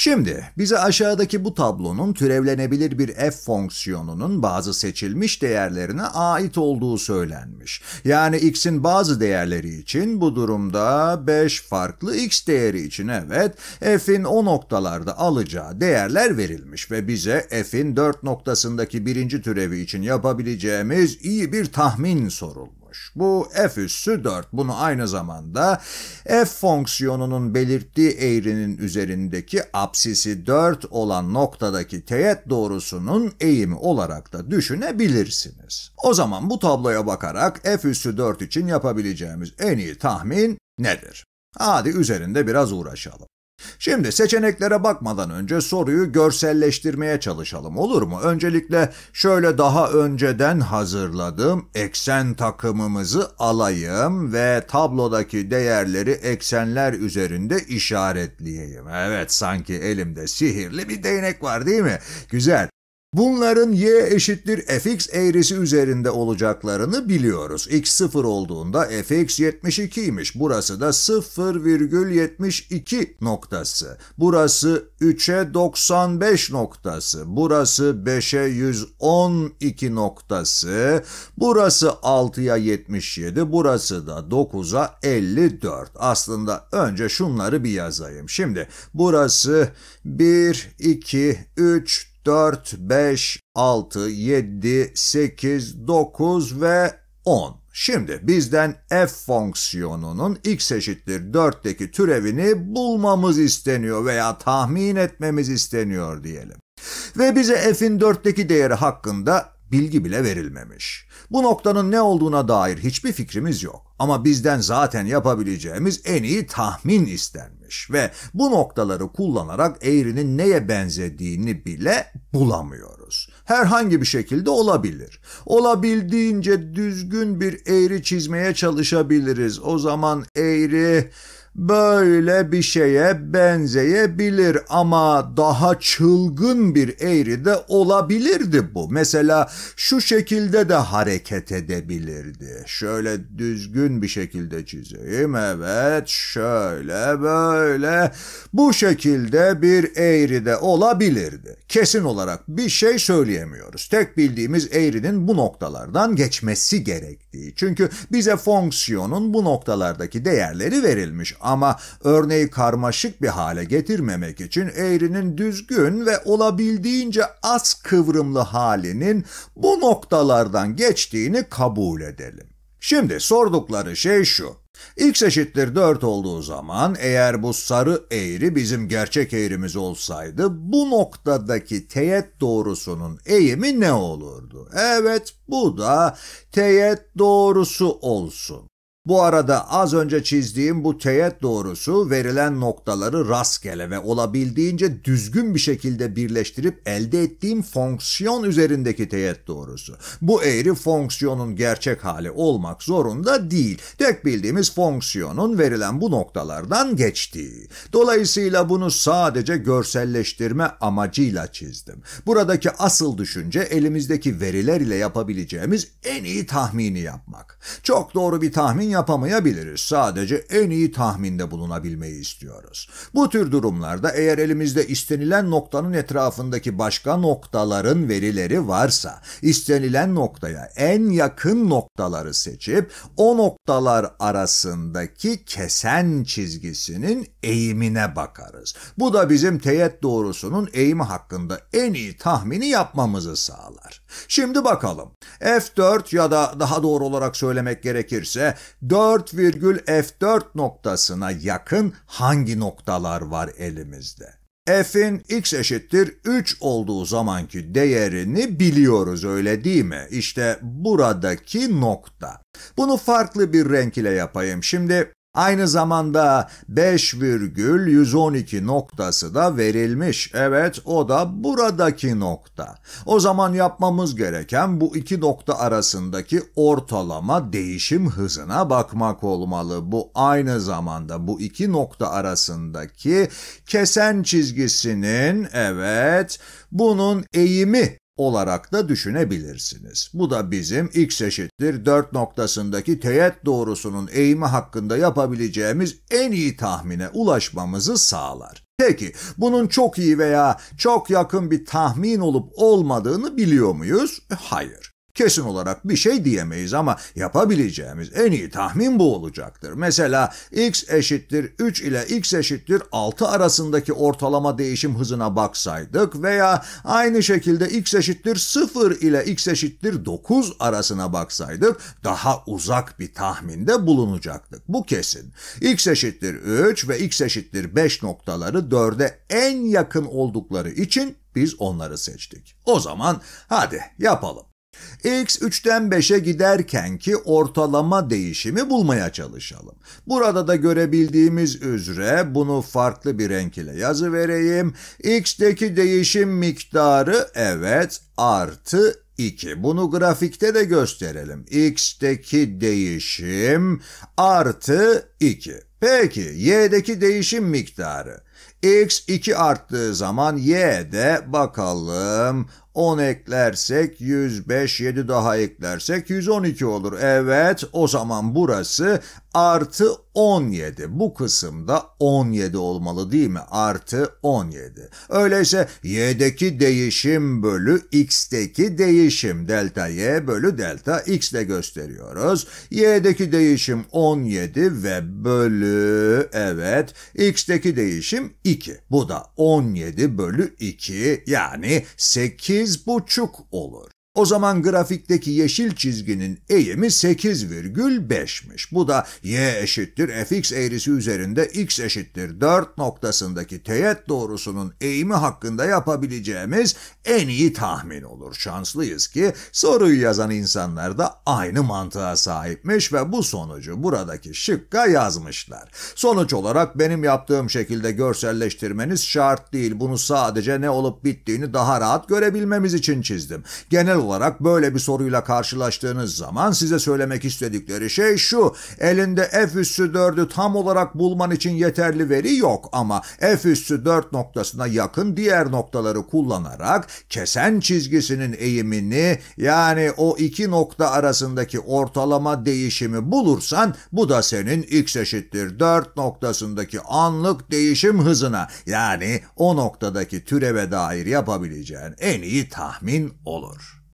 Şimdi bize aşağıdaki bu tablonun türevlenebilir bir f fonksiyonunun bazı seçilmiş değerlerine ait olduğu söylenmiş. Yani x'in bazı değerleri için bu durumda 5 farklı x değeri için evet f'in o noktalarda alacağı değerler verilmiş ve bize f'in 4 noktasındaki birinci türevi için yapabileceğimiz iyi bir tahmin sorulmuş olmuş. Bu f üssü 4. Bunu aynı zamanda f fonksiyonunun belirttiği eğrinin üzerindeki apsisi 4 olan noktadaki teğet doğrusunun eğimi olarak da düşünebilirsiniz. O zaman bu tabloya bakarak f üssü 4 için yapabileceğimiz en iyi tahmin nedir? Hadi üzerinde biraz uğraşalım. Şimdi seçeneklere bakmadan önce soruyu görselleştirmeye çalışalım olur mu? Öncelikle şöyle daha önceden hazırladığım eksen takımımızı alayım ve tablodaki değerleri eksenler üzerinde işaretleyeyim. Evet sanki elimde sihirli bir değnek var değil mi? Güzel. Bunların y eşittir fx eğrisi üzerinde olacaklarını biliyoruz. x 0 olduğunda fx 72'ymiş. Burası da 0,72 noktası. Burası 3'e 95 noktası. Burası 5'e 112 noktası. Burası 6'ya 77. Burası da 9'a 54. Aslında önce şunları bir yazayım. Şimdi burası 1, 2, 3, 4, 5, 6, 7, 8, 9 ve 10. Şimdi bizden f fonksiyonunun x eşittir 4'teki türevini bulmamız isteniyor veya tahmin etmemiz isteniyor diyelim. Ve bize f'in 4'teki değeri hakkında bilgi bile verilmemiş. Bu noktanın ne olduğuna dair hiçbir fikrimiz yok ama bizden zaten yapabileceğimiz en iyi tahmin istenmiş ve bu noktaları kullanarak eğrinin neye benzediğini bile bulamıyoruz. Herhangi bir şekilde olabilir. Olabildiğince düzgün bir eğri çizmeye çalışabiliriz. O zaman eğri böyle bir şeye benzeyebilir ama daha çılgın bir eğri de olabilirdi bu. Mesela şu şekilde de hareket edebilirdi. Şöyle düzgün bir şekilde çizeyim. Evet şöyle böyle bu şekilde bir eğri de olabilirdi. Kesin olarak bir şey söyleyemiyoruz. Tek bildiğimiz eğrinin bu noktalardan geçmesi gerektiği. Çünkü bize fonksiyonun bu noktalardaki değerleri verilmiş ama örneği karmaşık bir hale getirmemek için eğrinin düzgün ve olabildiğince az kıvrımlı halinin bu noktalardan geçtiğini kabul edelim. Şimdi sordukları şey şu. X eşittir 4 olduğu zaman eğer bu sarı eğri bizim gerçek eğrimiz olsaydı bu noktadaki teğet doğrusunun eğimi ne olurdu? Evet bu da teğet doğrusu olsun. Bu arada az önce çizdiğim bu teğet doğrusu verilen noktaları rastgele ve olabildiğince düzgün bir şekilde birleştirip elde ettiğim fonksiyon üzerindeki teğet doğrusu. Bu eğri fonksiyonun gerçek hali olmak zorunda değil. Tek bildiğimiz fonksiyonun verilen bu noktalardan geçtiği. Dolayısıyla bunu sadece görselleştirme amacıyla çizdim. Buradaki asıl düşünce elimizdeki veriler ile yapabileceğimiz en iyi tahmini yapmak. Çok doğru bir tahmin yap yapamayabiliriz. Sadece en iyi tahminde bulunabilmeyi istiyoruz. Bu tür durumlarda eğer elimizde istenilen noktanın etrafındaki başka noktaların verileri varsa, istenilen noktaya en yakın noktaları seçip o noktalar arasındaki kesen çizgisinin eğimine bakarız. Bu da bizim teğet doğrusunun eğimi hakkında en iyi tahmini yapmamızı sağlar. Şimdi bakalım. F4 ya da daha doğru olarak söylemek gerekirse 4,F4 noktasına yakın hangi noktalar var elimizde? f'in x eşittir 3 olduğu zamanki değerini biliyoruz öyle değil mi? İşte buradaki nokta. Bunu farklı bir renk ile yapayım. Şimdi Aynı zamanda 5,112 noktası da verilmiş. Evet o da buradaki nokta. O zaman yapmamız gereken bu iki nokta arasındaki ortalama değişim hızına bakmak olmalı. Bu aynı zamanda bu iki nokta arasındaki kesen çizgisinin evet bunun eğimi olarak da düşünebilirsiniz. Bu da bizim x eşittir 4 noktasındaki teğet doğrusunun eğimi hakkında yapabileceğimiz en iyi tahmine ulaşmamızı sağlar. Peki bunun çok iyi veya çok yakın bir tahmin olup olmadığını biliyor muyuz? Hayır. Kesin olarak bir şey diyemeyiz ama yapabileceğimiz en iyi tahmin bu olacaktır. Mesela x eşittir 3 ile x eşittir 6 arasındaki ortalama değişim hızına baksaydık veya aynı şekilde x eşittir 0 ile x eşittir 9 arasına baksaydık daha uzak bir tahminde bulunacaktık. Bu kesin. x eşittir 3 ve x eşittir 5 noktaları 4'e en yakın oldukları için biz onları seçtik. O zaman hadi yapalım. X 3'ten 5'e giderken ki ortalama değişimi bulmaya çalışalım. Burada da görebildiğimiz üzere bunu farklı bir renk ile yazı vereyim. X'teki değişim miktarı evet artı 2. Bunu grafikte de gösterelim. X'teki değişim artı 2. Peki y'deki değişim miktarı. X 2 arttığı zaman y de bakalım 10 eklersek 105, 7 daha eklersek 112 olur. Evet o zaman burası artı 17. Bu kısımda 17 olmalı değil mi? Artı 17. Öyleyse y'deki değişim bölü x'teki değişim delta y bölü delta x de gösteriyoruz. y'deki değişim 17 ve bölü evet x'teki değişim 2. Bu da 17 bölü 2 yani 8 buçuk olur. O zaman grafikteki yeşil çizginin eğimi 8,5'miş. Bu da y eşittir fx eğrisi üzerinde x eşittir 4 noktasındaki teğet doğrusunun eğimi hakkında yapabileceğimiz en iyi tahmin olur. Şanslıyız ki soruyu yazan insanlar da aynı mantığa sahipmiş ve bu sonucu buradaki şıkka yazmışlar. Sonuç olarak benim yaptığım şekilde görselleştirmeniz şart değil. Bunu sadece ne olup bittiğini daha rahat görebilmemiz için çizdim. Genel olarak böyle bir soruyla karşılaştığınız zaman size söylemek istedikleri şey şu. Elinde F üssü 4'ü tam olarak bulman için yeterli veri yok ama F üssü 4 noktasına yakın diğer noktaları kullanarak kesen çizgisinin eğimini yani o iki nokta arasındaki ortalama değişimi bulursan bu da senin x eşittir 4 noktasındaki anlık değişim hızına yani o noktadaki türeve dair yapabileceğin en iyi tahmin olur.